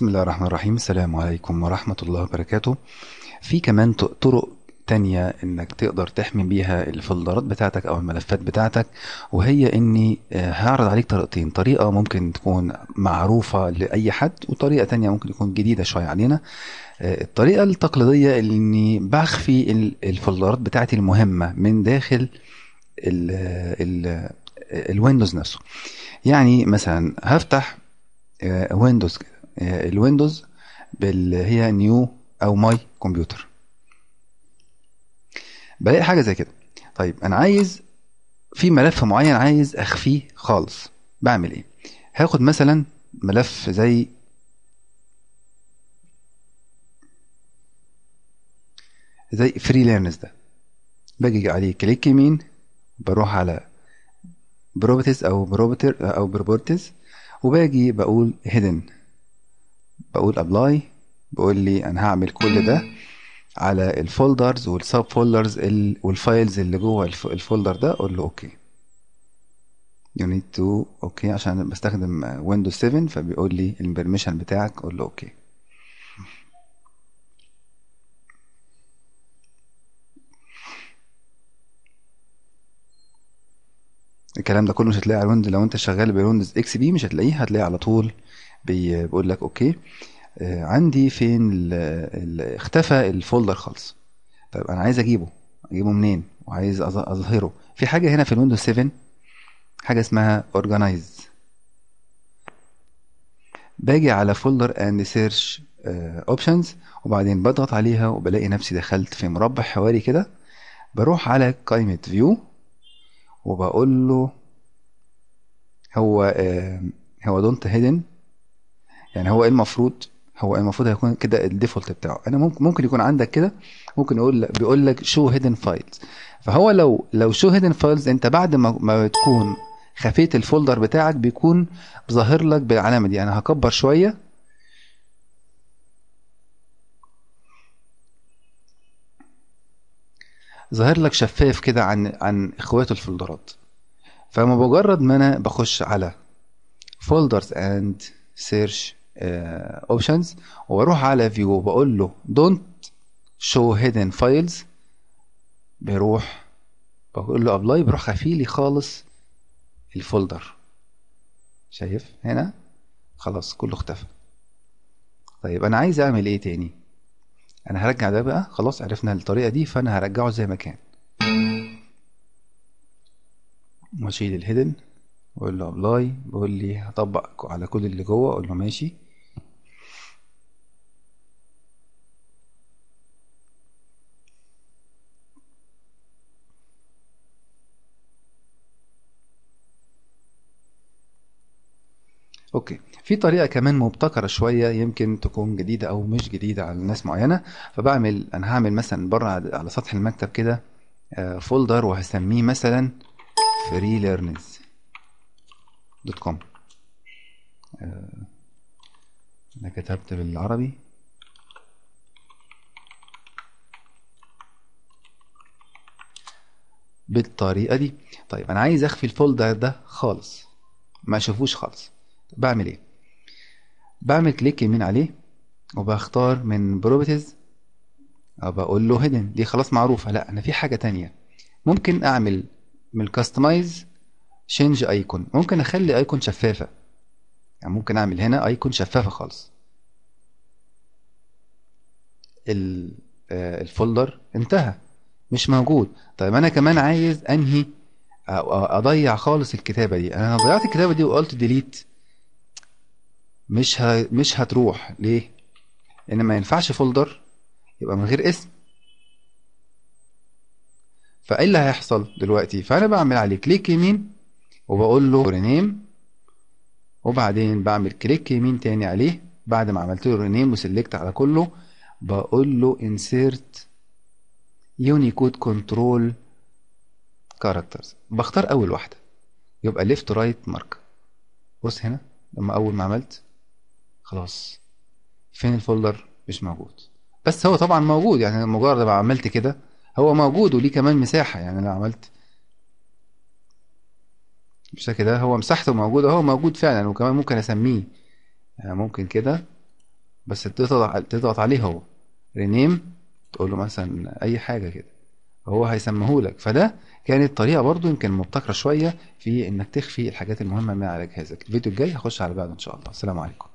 بسم الله الرحمن الرحيم السلام عليكم ورحمة الله وبركاته في كمان طرق تانية انك تقدر تحمي بيها الفولدرات بتاعتك او الملفات بتاعتك وهي اني آه، هعرض عليك طريقتين طريقة ممكن تكون معروفة لأي حد وطريقة تانية ممكن تكون جديدة شوية علينا آه، الطريقة التقليدية اني بخفي الفولدرات بتاعتي المهمة من داخل الـ الـ الويندوز نفسه يعني مثلا هفتح آه، ويندوز كده آه، الويندوز باللي هي نيو او ماي كمبيوتر بلاقي حاجه زي كده طيب انا عايز في ملف معين عايز اخفيه خالص بعمل ايه هاخد مثلا ملف زي زي فري ليرنز ده باجي عليه كليك يمين بروح على بروبرتيز او بروبتر او بروبرتيز وباجي بقول هيدن بقول ابلاي بقول لي انا هعمل كل ده على الفولدرز والسب فولدرز والفايلز اللي جوه الفولدر ده اقول له اوكي يو نيد تو اوكي عشان بستخدم ويندوز 7 فبيقول لي البرميشن بتاعك اقول له اوكي الكلام ده كله مش هتلاقيه على الويندوز لو انت شغال بويندوز اكس بي مش هتلاقيه هتلاقيه على طول بيقول لك اوكي آه، عندي فين الـ الـ اختفى الفولدر خالص طيب انا عايز اجيبه اجيبه منين وعايز اظهره في حاجه هنا في الويندوز 7 حاجه اسمها اورجانيز باجي على فولدر اند سيرش اوبشنز وبعدين بضغط عليها وبلاقي نفسي دخلت في مربع حواري كده بروح على قائمه فيو وبقول له هو آه، هو دونت هيدن يعني هو ايه المفروض هو المفروض هيكون كده الديفولت بتاعه انا ممكن ممكن يكون عندك كده ممكن يقول بيقول لك شو هيدن فايلز فهو لو لو شو هيدن فايلز انت بعد ما ما تكون خفيت الفولدر بتاعك بيكون ظاهر لك بالعلامه دي انا هكبر شويه ظاهر لك شفاف كده عن عن اخواته الفولدرات فمجرد ما انا بخش على فولدرز اند سيرش اوبشنز واروح على فيو وبقول له دونت شو هيدن فايلز بيروح بقول له ابلاي بيروح خفي لي خالص الفولدر شايف هنا خلاص كله اختفى طيب انا عايز اعمل ايه تاني انا هرجع ده بقى خلاص عرفنا الطريقه دي فانا هرجعه زي ما كان واشيل الهيدن واقول له ابلاي بيقول لي هطبق على كل اللي جوه اقول له ماشي اوكي في طريقه كمان مبتكره شويه يمكن تكون جديده او مش جديده على ناس معينه فبعمل انا هعمل مثلا بره على سطح المكتب كده آه، فولدر وهسميه مثلا فري ليرنز دوت كوم آه، انا كتبت بالعربي بالطريقه دي طيب انا عايز اخفي الفولدر ده خالص ما اشوفوش خالص بعمل ايه بعمل كليك يمين عليه وبختار من بروبرتيز بقول له هيدن دي خلاص معروفه لا انا في حاجه تانية ممكن اعمل من الكاستمايز شينج ايكون ممكن اخلي ايكون شفافه يعني ممكن اعمل هنا ايكون شفافه خالص الفولدر آه، انتهى مش موجود طيب انا كمان عايز انهي اضيع خالص الكتابه دي انا ضيعت الكتابه دي وقلت ديليت مش ه... مش هتروح ليه لان ما ينفعش فولدر يبقى من غير اسم فايه اللي هيحصل دلوقتي فانا بعمل عليه كليك يمين وبقول له رينيم وبعدين بعمل كليك يمين تاني عليه بعد ما عملت له رينيم وسلكت على كله بقول له انسيرت يونيكود كنترول كاركترز بختار اول واحده يبقى ليفت رايت مارك بص هنا لما اول ما عملت خلاص فين الفولدر مش موجود بس هو طبعا موجود يعني مجرد ما عملت كده هو موجود وليه كمان مساحة يعني انا عملت بالشكل ده هو مساحته موجودة هو موجود فعلا وكمان ممكن اسميه يعني ممكن كده بس تضغط عليه هو رينيم تقول له مثلا اي حاجة كده هو هيسميه لك فده كانت طريقة برضو يمكن مبتكرة شوية في انك تخفي الحاجات المهمة من على جهازك الفيديو الجاي هخش على بعد ان شاء الله السلام عليكم